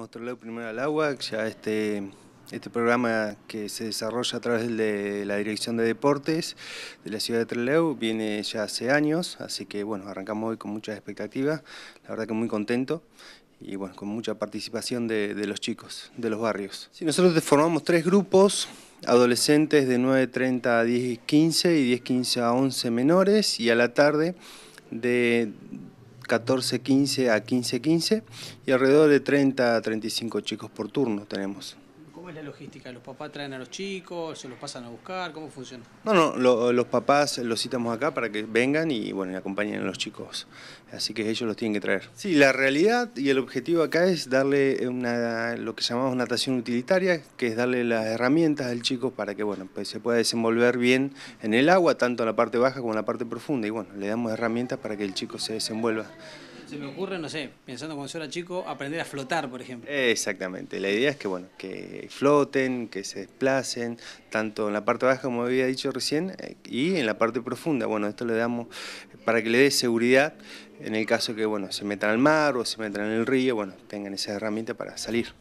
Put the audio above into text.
Vamos primero al agua, ya este, este programa que se desarrolla a través de la Dirección de Deportes de la ciudad de Trelew viene ya hace años, así que bueno, arrancamos hoy con muchas expectativas, la verdad que muy contento y bueno, con mucha participación de, los chicos, de los barrios. Sí, nosotros formamos tres grupos, adolescentes de 9.30 a 10.15 y 10.15 a 11 menores y a la tarde de 14-15 a 15-15 y alrededor de 30 a 35 chicos por turno tenemos. ¿Cómo es la logística? ¿Los papás traen a los chicos? ¿Se los pasan a buscar? ¿Cómo funciona? No, no, los papás los citamos acá para que vengan y bueno, acompañen a los chicos. Así que ellos los tienen que traer. Sí, la realidad y el objetivo acá es darle lo que llamamos natación utilitaria, que es darle las herramientas al chico para que bueno, pues se pueda desenvolver bien en el agua, tanto en la parte baja como en la parte profunda. Y bueno, le damos herramientas para que el chico se desenvuelva. Se me ocurre, no sé, pensando cuando yo era chico, aprender a flotar, por ejemplo. Exactamente, la idea es que, bueno, que floten, que se desplacen, tanto en la parte baja, como había dicho recién, eh, y en la parte profunda. Bueno, esto le damos para que le dé seguridad en el caso que, bueno, se metan al mar o se metan en el río, bueno, tengan esa herramienta para salir.